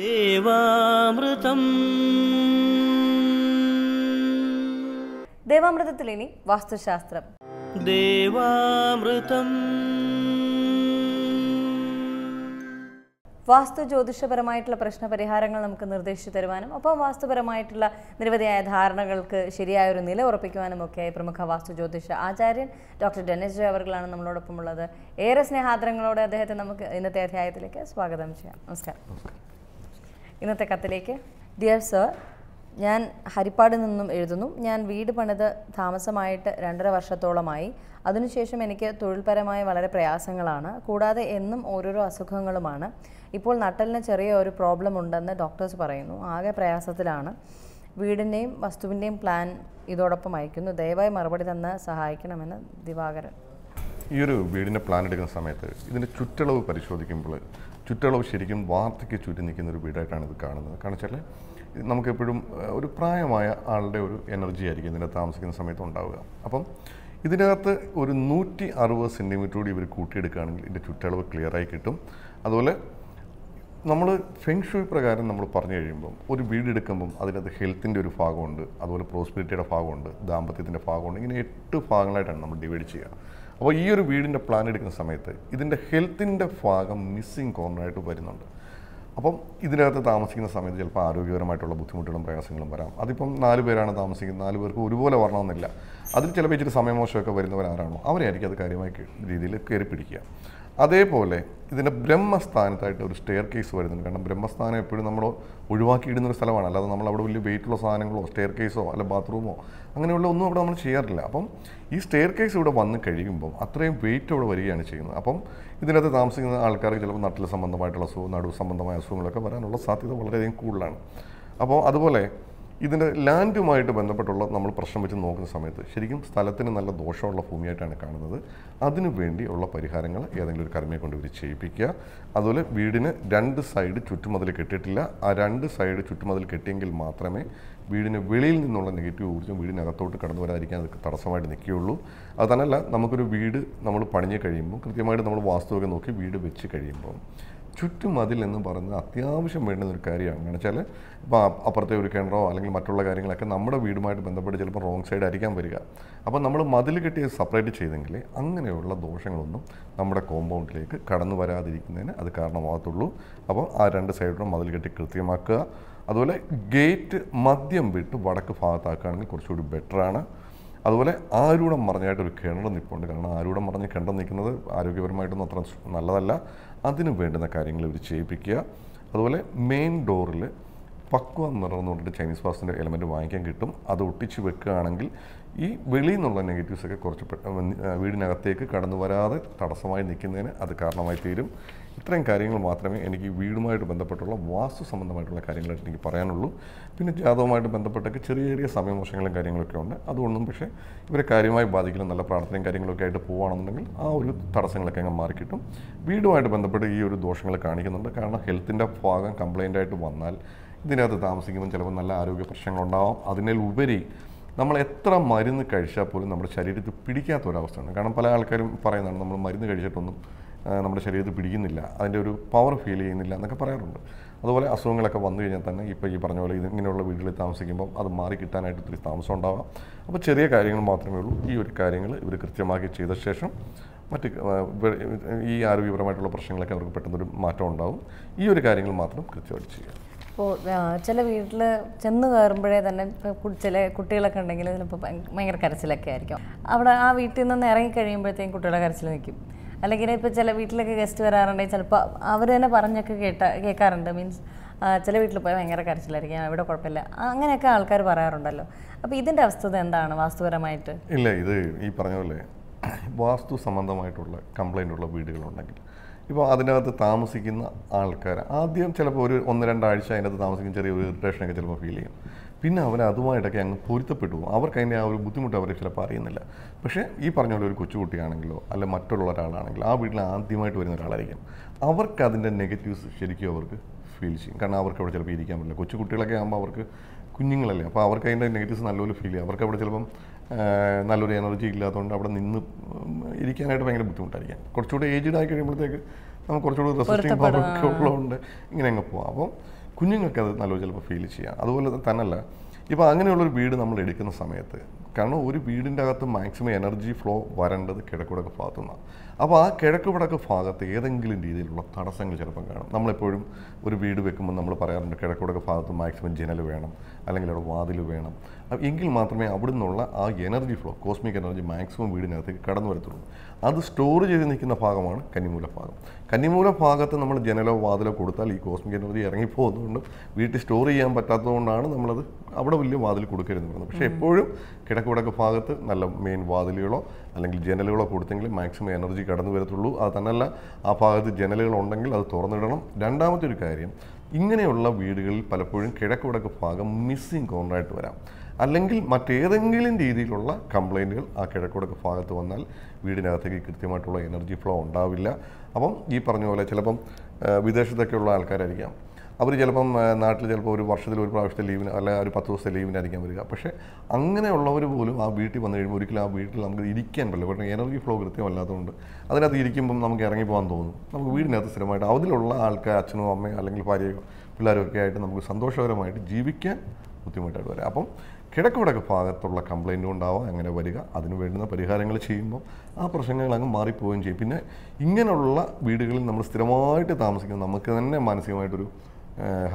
ദേവാമൃതം ദേവാമൃതത്തിൽ ഇനി വാസ്തുശാസ്ത്രം ദേവാമൃതം വാസ്തു ജ്യോതിഷപരമായിട്ടുള്ള പ്രശ്നപരിഹാരങ്ങൾ നമുക്ക് നിർദ്ദേശിച്ചു തരുവാനും ഒപ്പം വാസ്തുപരമായിട്ടുള്ള നിരവധിയായ ധാരണകൾക്ക് ശരിയായ ഒരു നില ഉറപ്പിക്കുവാനും ഒക്കെയായി പ്രമുഖ വാസ്തു ജ്യോതിഷ ആചാര്യൻ ഡോക്ടർ ഡെനിസ് ജോയ് അവർകളാണ് ഉള്ളത് ഏറെ സ്നേഹാദരങ്ങളോടെ അദ്ദേഹത്തെ നമുക്ക് ഇന്നത്തെ അധ്യായത്തിലേക്ക് സ്വാഗതം ചെയ്യാം നമസ്കാരം ഇന്നത്തെ കത്തിലേക്ക് ഡിയർ സർ ഞാൻ ഹരിപ്പാട് നിന്നും എഴുതുന്നു ഞാൻ വീട് പണിത് താമസമായിട്ട് രണ്ടര വർഷത്തോളമായി അതിനുശേഷം എനിക്ക് തൊഴിൽപരമായ വളരെ പ്രയാസങ്ങളാണ് കൂടാതെ എന്നും ഓരോരോ അസുഖങ്ങളുമാണ് ഇപ്പോൾ നട്ടലിന് ചെറിയ ഒരു പ്രോബ്ലം ഉണ്ടെന്ന് ഡോക്ടേഴ്സ് പറയുന്നു ആകെ പ്രയാസത്തിലാണ് വീടിൻ്റെയും വസ്തുവിൻ്റെയും പ്ലാൻ ഇതോടൊപ്പം അയക്കുന്നു ദയവായി മറുപടി തന്ന് സഹായിക്കണമെന്ന് ദിവാകരൻ ഈ ഒരു വീടിൻ്റെ പ്ലാൻ എടുക്കുന്ന സമയത്ത് ഇതിൻ്റെ ചുറ്റളവ് പരിശോധിക്കുമ്പോൾ ചുറ്റളവ് ശരിക്കും വാർത്തയ്ക്ക് ചുറ്റി നിൽക്കുന്ന ഒരു വീടായിട്ടാണ് ഇത് കാണുന്നത് കാരണം വെച്ചാൽ നമുക്കെപ്പോഴും ഒരു പ്രായമായ ആളുടെ ഒരു എനർജി ആയിരിക്കും ഇതിൻ്റെ താമസിക്കുന്ന സമയത്ത് ഉണ്ടാവുക അപ്പം ഇതിനകത്ത് ഒരു നൂറ്റി അറുപത് സെൻറ്റിമീറ്റർ കൂടി ഇവർ കൂട്ടിയെടുക്കുകയാണെങ്കിൽ ഇതിൻ്റെ ചുറ്റളവ് ക്ലിയറായി കിട്ടും അതുപോലെ നമ്മൾ ഫെങ് പ്രകാരം നമ്മൾ പറഞ്ഞു കഴിയുമ്പം ഒരു വീട് എടുക്കുമ്പം അതിനകത്ത് ഹെൽത്തിൻ്റെ ഒരു ഭാഗമുണ്ട് അതുപോലെ പ്രോസ്പിരിറ്റിയുടെ ഭാഗമുണ്ട് ദാമ്പത്യത്തിൻ്റെ ഭാഗമുണ്ട് ഇങ്ങനെ എട്ട് ഭാഗങ്ങളായിട്ടാണ് നമ്മൾ ഡിവൈഡ് ചെയ്യുക അപ്പോൾ ഈ ഒരു വീടിൻ്റെ പ്ലാൻ എടുക്കുന്ന സമയത്ത് ഇതിൻ്റെ ഹെൽത്തിൻ്റെ ഭാഗം മിസ്സിങ് കോർണറായിട്ട് വരുന്നുണ്ട് അപ്പം ഇതിനകത്ത് താമസിക്കുന്ന സമയത്ത് ചിലപ്പോൾ ആരോഗ്യപരമായിട്ടുള്ള ബുദ്ധിമുട്ടുകളും പ്രയാസങ്ങളും വരാം അതിപ്പം നാല് പേരാണ് താമസിക്കുന്നത് നാല് പേർക്ക് ഒരുപോലെ വരണമെന്നില്ല അതിൽ ചിലപ്പോൾ ഇച്ചിരി സമയമോശമൊക്കെ വരുന്നവരാരാണോ അവരെ അത് കാര്യമായി രീതിയിൽ കയറി പിടിക്കുക അതേപോലെ ഇതിൻ്റെ ബ്രഹ്മസ്ഥാനത്തായിട്ട് ഒരു സ്റ്റെയർ കേസ് വരുന്നുണ്ട് കാരണം ബ്രഹ്മസ്ഥാനം എപ്പോഴും നമ്മൾ ഒഴിവാക്കിയിടുന്ന ഒരു സ്ഥലമാണ് അല്ലാതെ നമ്മൾ അവിടെ വലിയ വെയിറ്റുള്ള സാധനങ്ങളോ സ്റ്റെയർ കേസോ അല്ല ബാത്റൂമോ അങ്ങനെയുള്ള ഒന്നും അവിടെ നമ്മൾ ചെയ്യാറില്ല അപ്പം ഈ സ്റ്റെയർ കേസ് ഇവിടെ വന്ന് കഴിയുമ്പം അത്രയും വെയിറ്റ് അവിടെ വരികയാണ് ചെയ്യുന്നത് അപ്പം ഇതിനകത്ത് താമസിക്കുന്ന ആൾക്കാർക്ക് ചിലപ്പോൾ നട്ടിൽ സംബന്ധമായിട്ടുള്ള അസുഖം നടുവ് സംബന്ധമായ അസുഖങ്ങളൊക്കെ വരാനുള്ള സാധ്യത വളരെയധികം കൂടുതലാണ് അപ്പോൾ അതുപോലെ ഇതിൻ്റെ ലാൻഡുമായിട്ട് ബന്ധപ്പെട്ടുള്ള നമ്മൾ പ്രശ്നം വെച്ച് നോക്കുന്ന സമയത്ത് ശരിക്കും സ്ഥലത്തിന് നല്ല ദോഷമുള്ള ഭൂമിയായിട്ടാണ് കാണുന്നത് അതിനു വേണ്ടിയുള്ള പരിഹാരങ്ങൾ ഏതെങ്കിലും ഒരു കർമ്മയെ കൊണ്ട് ഇവർ ചെയ്യിപ്പിക്കുക അതുപോലെ വീടിന് രണ്ട് സൈഡ് ചുറ്റുമതിൽ കെട്ടിയിട്ടില്ല ആ രണ്ട് സൈഡ് ചുറ്റുമതിൽ കെട്ടിയെങ്കിൽ മാത്രമേ വീടിന് വെളിയിൽ നിന്നുള്ള നെഗറ്റീവ് ഊർജ്ജം വീടിനകത്തോട്ട് കടന്നു വരാതിരിക്കാൻ അത് തടസ്സമായിട്ട് നിൽക്കുകയുള്ളൂ അത് തന്നെയല്ല നമുക്കൊരു വീട് നമ്മൾ പണിഞ്ഞ് കഴിയുമ്പോൾ കൃത്യമായിട്ട് നമ്മൾ വാസ്തുവൊക്കെ നോക്കി വീട് വെച്ച് കഴിയുമ്പോൾ മതിൽ എന്ന് പറയുന്നത് അത്യാവശ്യം വേണ്ടുന്ന ഒരു കാര്യമാണ് കാരണം വെച്ചാൽ ഇപ്പോൾ അപ്പുറത്തെ ഒരു കിണറോ അല്ലെങ്കിൽ മറ്റുള്ള കാര്യങ്ങളൊക്കെ നമ്മുടെ വീടുമായിട്ട് ബന്ധപ്പെട്ട് ചിലപ്പോൾ റോങ് സൈഡ് ആയിരിക്കാൻ വരിക അപ്പോൾ നമ്മൾ മതിൽ കെട്ടി സെപ്പറേറ്റ് ചെയ്തെങ്കിൽ അങ്ങനെയുള്ള ദോഷങ്ങളൊന്നും നമ്മുടെ കോമ്പൗണ്ടിലേക്ക് കടന്നു വരാതിരിക്കുന്നതിന് അത് കാരണമാകത്തുള്ളൂ അപ്പോൾ ആ രണ്ട് സൈഡിലും മതിൽ കെട്ടി കൃത്യമാക്കുക അതുപോലെ ഗേറ്റ് മദ്യം വിട്ട് വടക്ക് ഭാഗത്താക്കുകയാണെങ്കിൽ കുറച്ചുകൂടി ബെറ്ററാണ് അതുപോലെ ആരൂടം മറിഞ്ഞായിട്ട് ഒരു കിണർ നിൽപ്പുണ്ട് കാരണം ആരൂടം മറിഞ്ഞ് കിണർ നിൽക്കുന്നത് ആരോഗ്യപരമായിട്ടൊന്നും അത്ര നല്ലതല്ല അതിന് വേണ്ടുന്ന കാര്യങ്ങൾ ഇവർ ചെയ്യിപ്പിക്കുക അതുപോലെ മെയിൻ ഡോറിൽ പക്വ നിറമെന്ന് പറഞ്ഞിട്ട് ചൈനീസ് വാസ്തുവിൻ്റെ എലമെൻറ്റ് വാങ്ങിക്കാൻ കിട്ടും അത് ഒട്ടിച്ച് വെക്കുകയാണെങ്കിൽ ഈ വെളിയിൽ നിന്നുള്ള നെഗറ്റീവ്സ് ഒക്കെ കുറച്ച് വീടിനകത്തേക്ക് കടന്നു വരാതെ തടസ്സമായി നിൽക്കുന്നതിന് അത് കാരണമായി തീരും ഇത്രയും കാര്യങ്ങൾ മാത്രമേ എനിക്ക് വീടുമായിട്ട് ബന്ധപ്പെട്ടുള്ള വാസ്തു സംബന്ധമായിട്ടുള്ള കാര്യങ്ങളായിട്ട് എനിക്ക് പറയാനുള്ളൂ പിന്നെ ജാതവുമായിട്ട് ബന്ധപ്പെട്ടൊക്കെ ചെറിയ ചെറിയ സമയമോശങ്ങളും കാര്യങ്ങളൊക്കെ ഉണ്ട് അതുകൊണ്ടും പക്ഷേ ഇവരെ കാര്യമായി ബാധിക്കില്ല നല്ല പ്രാർത്ഥനയും കാര്യങ്ങളൊക്കെ ആയിട്ട് പോകുകയാണെന്നുണ്ടെങ്കിൽ ആ ഒരു തടസ്സങ്ങളൊക്കെ അങ്ങ് മാറിക്കിട്ടും വീടുമായിട്ട് ബന്ധപ്പെട്ട് ഈ ഒരു ദോഷങ്ങൾ കാണിക്കുന്നുണ്ട് കാരണം ഹെൽത്തിൻ്റെ ഭാഗം കംപ്ലയിൻ്റായിട്ട് ആയിട്ട് വന്നാൽ ഇതിനകത്ത് താമസിക്കുമ്പോൾ ചിലപ്പോൾ നല്ല ആരോഗ്യ പ്രശ്നങ്ങളുണ്ടാവാം അതിനുപരി നമ്മൾ എത്ര മരുന്ന് കഴിച്ചാൽ പോലും നമ്മുടെ ശരീരത്തിൽ പിടിക്കാത്ത ഒരവസ്ഥയാണ് കാരണം പല ആൾക്കാരും പറയുന്നതാണ് നമ്മൾ മരുന്ന് കഴിച്ചിട്ടൊന്നും നമ്മുടെ ശരീരത്തിൽ പിടിക്കുന്നില്ല അതിൻ്റെ ഒരു പവർ ഫീൽ ചെയ്യുന്നില്ല എന്നൊക്കെ പറയാറുണ്ട് അതുപോലെ അസുഖങ്ങളൊക്കെ വന്നു കഴിഞ്ഞാൽ തന്നെ ഇപ്പോൾ ഈ പറഞ്ഞ പോലെ ഇതിങ്ങനെയുള്ള വീടുകളിൽ താമസിക്കുമ്പോൾ അത് മാറി കിട്ടാനായിട്ട് ഒത്തിരി താമസം ഉണ്ടാവാം അപ്പോൾ ചെറിയ കാര്യങ്ങൾ മാത്രമേ ഉള്ളൂ ഈ ഒരു കാര്യങ്ങൾ ഇവർ കൃത്യമാക്കി ചെയ്ത ശേഷം മറ്റ് ഈ ആരോഗ്യപരമായിട്ടുള്ള പ്രശ്നങ്ങളൊക്കെ അവർക്ക് പെട്ടെന്നൊരു മാറ്റം ഉണ്ടാവും ഈ ഒരു കാര്യങ്ങൾ മാത്രം കൃത്യമായിട്ട് ചെയ്യുക ഇപ്പോൾ ചില വീട്ടിൽ ചെന്ന് കയറുമ്പോഴേ തന്നെ ചില കുട്ടികളൊക്കെ ഉണ്ടെങ്കിൽ ചിലപ്പോൾ ഭയങ്കര കരച്ചിലൊക്കെ ആയിരിക്കും അവിടെ ആ വീട്ടിൽ നിന്ന് ഇറങ്ങി കഴിയുമ്പോഴത്തേക്കും കുട്ടികളെ കരച്ചിൽ നിൽക്കും അല്ലെങ്കിൽ ഇപ്പോൾ ചില വീട്ടിലൊക്കെ ഗസ്റ്റ് വരാറുണ്ടെങ്കിൽ ചിലപ്പോൾ അവർ തന്നെ പറഞ്ഞൊക്കെ കേട്ട കേൾക്കാറുണ്ട് മീൻസ് ചില വീട്ടിൽ പോയാൽ ഭയങ്കര കരച്ചിലായിരിക്കും ഇവിടെ കുഴപ്പമില്ല അങ്ങനെയൊക്കെ ആൾക്കാർ പറയാറുണ്ടല്ലോ അപ്പോൾ ഇതിൻ്റെ അവസ്ഥ എന്താണ് വാസ്തുപരമായിട്ട് ഇല്ല ഇത് ഈ പറഞ്ഞ പോലെ വാസ്തു സംബന്ധമായിട്ടുള്ള കംപ്ലൈൻ്റ് ഉള്ള വീടുകളുണ്ടെങ്കിൽ ഇപ്പോൾ അതിനകത്ത് താമസിക്കുന്ന ആൾക്കാർ ആദ്യം ചിലപ്പോൾ ഒരു ഒന്ന് രണ്ടാഴ്ച അതിനകത്ത് താമസിക്കുന്ന ചെറിയൊരു ഇറിറ്റേഷനൊക്കെ ചിലപ്പോൾ ഫീൽ ചെയ്യും പിന്നെ അവർ അതുമായിട്ടൊക്കെ അങ്ങ് പൊരുത്തപ്പെട്ടു അവർക്ക് അതിൻ്റെ ആ ഒരു ബുദ്ധിമുട്ട് അവർ ചിലപ്പോൾ അറിയുന്നില്ല പക്ഷേ ഈ പറഞ്ഞ പോലെ ഒരു കൊച്ചുകുട്ടിയാണെങ്കിലോ അല്ല മറ്റുള്ള ഒരാളാണെങ്കിലോ ആ വീട്ടിൽ ആദ്യമായിട്ട് വരുന്ന ഒരാളായിരിക്കും അവർക്ക് അതിൻ്റെ നെഗറ്റീവ്സ് ശരിക്കും അവർക്ക് ഫീൽ ചെയ്യും കാരണം അവർക്ക് അവിടെ ചിലപ്പോൾ ഇരിക്കാൻ പറ്റില്ല കൊച്ചു കുട്ടികളൊക്കെ ആകുമ്പോൾ അവർക്ക് കുഞ്ഞുങ്ങളല്ലേ അപ്പോൾ അവർക്ക് അതിൻ്റെ നെഗറ്റീവ്സ് നല്ലപോലെ ഫീൽ ചെയ്യും അവർക്ക് അവിടെ ചിലപ്പം നല്ലൊരു എനർജി ഇല്ലാത്തതുകൊണ്ട് അവിടെ നിന്ന് ഇരിക്കാനായിട്ട് ഭയങ്കര ബുദ്ധിമുട്ടായിരിക്കാം കുറച്ചുകൂടെ ഏജ്ഡ് ആയി കഴിയുമ്പോഴത്തേക്ക് നമുക്ക് കുറച്ചുകൂടി റെസിസ്റ്റിംഗ് പവർ ഒക്കെ ഉള്ളതുകൊണ്ട് ഇങ്ങനെ അങ്ങ് പോവാം അപ്പം കുഞ്ഞുങ്ങൾക്ക് അത് നല്ലൊരു ചിലപ്പോൾ ഫീൽ ചെയ്യാം അതുപോലെ തന്നെ തന്നല്ല ഇപ്പോൾ അങ്ങനെയുള്ളൊരു വീട് നമ്മൾ എടുക്കുന്ന സമയത്ത് കാരണം ഒരു വീടിൻ്റെ അകത്ത് മാക്സിമം എനർജി ഫ്ലോ വരേണ്ടത് കിഴക്കുവിടക്ക് ഭാഗത്തു നിന്നാണ് അപ്പോൾ ആ കിഴക്ക് വടക്ക് ഭാഗത്ത് ഏതെങ്കിലും രീതിയിലുള്ള തടസ്സങ്ങൾ ചിലപ്പം കാണും നമ്മളെപ്പോഴും ഒരു വീട് വെക്കുമ്പോൾ നമ്മൾ പറയാറുണ്ട് കിഴക്ക് വടക്ക് ഭാഗത്ത് മാക്സിമം ജനൽ വേണം അല്ലെങ്കിൽ അവിടെ വാതിൽ വേണം എങ്കിൽ മാത്രമേ അവിടെ നിന്നുള്ള ആ energy flow cosmic energy maximum വീടിനകത്തേക്ക് കടന്നു വരത്തുള്ളൂ അത് സ്റ്റോർ ചെയ്ത് നിൽക്കുന്ന ഭാഗമാണ് കന്നിമൂല ഭാഗം കന്നിമൂല ഭാഗത്ത് നമ്മൾ ജനലോ വാതിലോ കൊടുത്താൽ ഈ കോസ്മിക് എനർജി ഇറങ്ങിപ്പോകുന്നതുകൊണ്ട് വീട്ടിൽ സ്റ്റോർ ചെയ്യാൻ പറ്റാത്തതുകൊണ്ടാണ് നമ്മളത് അവിടെ വലിയ വാതിൽ കൊടുക്കരുത് പറഞ്ഞു പക്ഷേ എപ്പോഴും കിഴക്ക് വടക്ക് ഭാഗത്ത് നല്ല മെയിൻ വാതിലുകളോ അല്ലെങ്കിൽ ജനലുകളോ കൊടുത്തെങ്കിൽ മാക്സിമം എനർജി കടന്നു വരത്തുള്ളൂ അത് തന്നെയല്ല ആ ഭാഗത്ത് ജനലുകൾ ഉണ്ടെങ്കിൽ അത് തുറന്നിടണം രണ്ടാമത്തെ ഒരു കാര്യം ഇങ്ങനെയുള്ള വീടുകളിൽ പലപ്പോഴും കിഴക്ക് വടക്ക് ഭാഗം മിസ്സിങ് കോണ്ടായിട്ട് വരാം അല്ലെങ്കിൽ മറ്റേതെങ്കിലും രീതിയിലുള്ള കംപ്ലൈൻറ്റുകൾ ആ കിഴക്കുടക്ക് ഭാഗത്ത് വന്നാൽ വീടിനകത്തേക്ക് കൃത്യമായിട്ടുള്ള എനർജി ഫ്ലോ ഉണ്ടാവില്ല അപ്പം ഈ പറഞ്ഞ പോലെ ചിലപ്പം വിദേശത്തൊക്കെയുള്ള ആൾക്കാരായിരിക്കാം അവർ ചിലപ്പം നാട്ടിൽ ചിലപ്പോൾ ഒരു വർഷത്തിൽ ഒരു പ്രാവശ്യത്തെ ലീവിന് അല്ല ഒരു പത്ത് ദിവസത്തെ ലീവിനായിരിക്കാൻ വരിക പക്ഷേ അങ്ങനെയുള്ളവർ പോലും ആ വീട്ടിൽ വന്നു കഴിയുമ്പോൾ ഒരിക്കലും ആ വീട്ടിൽ നമുക്ക് ഇരിക്കാൻ പറ്റില്ല പക്ഷേ എനർജി ഫ്ലോ കൃത്യമല്ലാത്തതുകൊണ്ട് അതിനകത്ത് ഇരിക്കുമ്പം നമുക്ക് ഇറങ്ങി പോകാൻ തോന്നും നമുക്ക് വീടിനകത്ത് സ്ഥിരമായിട്ട് അതിലുള്ള ആൾക്കാർ അച്ഛനോ അമ്മയോ അല്ലെങ്കിൽ ഭാര്യയോ പിള്ളേരോ ഒക്കെ ആയിട്ട് നമുക്ക് സന്തോഷകരമായിട്ട് ജീവിക്കാൻ ബുദ്ധിമുട്ടായിട്ട് വരാം അപ്പം കിഴക്കുവടക്ക് ഭാഗത്തുള്ള കംപ്ലയിൻറ്റും ഉണ്ടാവുക അങ്ങനെ വരിക അതിന് വേണ്ടുന്ന പരിഹാരങ്ങൾ ചെയ്യുമ്പോൾ ആ പ്രശ്നങ്ങൾ അങ്ങ് മാറിപ്പോവുകയും ചെയ്യും പിന്നെ ഇങ്ങനെയുള്ള വീടുകളിൽ നമ്മൾ സ്ഥിരമായിട്ട് താമസിക്കുമ്പോൾ നമുക്ക് തന്നെ മാനസികമായിട്ടൊരു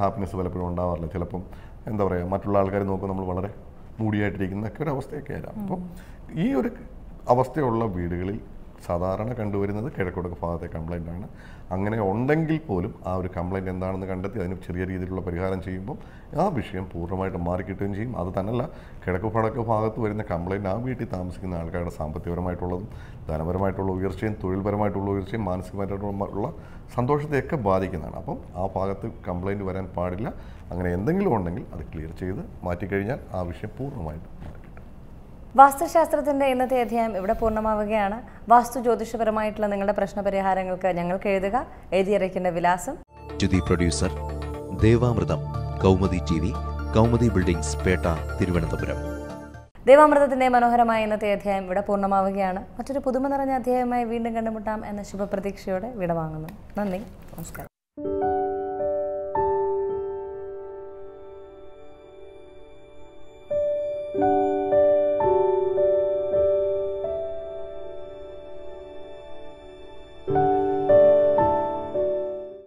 ഹാപ്പിനെസ് പലപ്പോഴും ഉണ്ടാവാറില്ല ചിലപ്പം എന്താ പറയുക മറ്റുള്ള ആൾക്കാർ നോക്കുമ്പോൾ നമ്മൾ വളരെ മൂടിയായിട്ടിരിക്കുന്നൊക്കെ ഒരു അവസ്ഥയൊക്കെ ആയിരുന്നു അപ്പം ഈ ഒരു അവസ്ഥയുള്ള വീടുകളിൽ സാധാരണ കണ്ടുവരുന്നത് കിഴക്കുടക്ക് ഭാഗത്തെ കംപ്ലൈൻ്റ് ആണ് അങ്ങനെ ഉണ്ടെങ്കിൽ പോലും ആ ഒരു കംപ്ലൈൻറ്റ് എന്താണെന്ന് കണ്ടെത്തി അതിന് ചെറിയ രീതിയിലുള്ള പരിഹാരം ചെയ്യുമ്പോൾ ആ വിഷയം പൂർണ്ണമായിട്ട് മാറിക്കിട്ടുകയും ചെയ്യും അത് തന്നെയല്ല കിഴക്ക് ഭാഗത്ത് വരുന്ന കംപ്ലൈൻറ്റ് ആ വീട്ടിൽ താമസിക്കുന്ന ആൾക്കാരുടെ സാമ്പത്തികപരമായിട്ടുള്ളതും ധനപരമായിട്ടുള്ള ഉയർച്ചയും തൊഴിൽപരമായിട്ടുള്ള ഉയർച്ചയും മാനസികമായിട്ടുള്ള സന്തോഷത്തെയൊക്കെ ബാധിക്കുന്നതാണ് അപ്പം ആ ഭാഗത്ത് കംപ്ലൈൻറ്റ് വരാൻ പാടില്ല അങ്ങനെ എന്തെങ്കിലും ഉണ്ടെങ്കിൽ അത് ക്ലിയർ ചെയ്ത് മാറ്റിക്കഴിഞ്ഞാൽ ആ വിഷയം പൂർണ്ണമായിട്ട് വാസ്തുശാസ്ത്രത്തിൻ്റെ ഇന്നത്തെ അധ്യായം ഇവിടെ പൂർണ്ണമാവുകയാണ് വാസ്തു ജ്യോതിഷപരമായിട്ടുള്ള നിങ്ങളുടെ പ്രശ്നപരിഹാരങ്ങൾക്ക് ഞങ്ങൾക്ക് എഴുതുക എഴുതിയറിയിക്കേണ്ട വിലാസം ജ്യുതി producer Devamritham Kaumudi T V Kaumudi buildings Pettah Thiruvananthapuram ദേവാമൃതത്തിന്റെ മനോഹരമായ ഇന്നത്തെ അധ്യായം ഇവിടെ പൂർണ്ണമാവുകയാണ് മറ്റൊരു പുതുമ നിറഞ്ഞ അധ്യായമായി വീണ്ടും കണ്ടുമുട്ടാം എന്ന ശുഭപ്രതീക്ഷയോടെ വിടവാങ്ങുന്നു നന്ദി നമസ്കാരം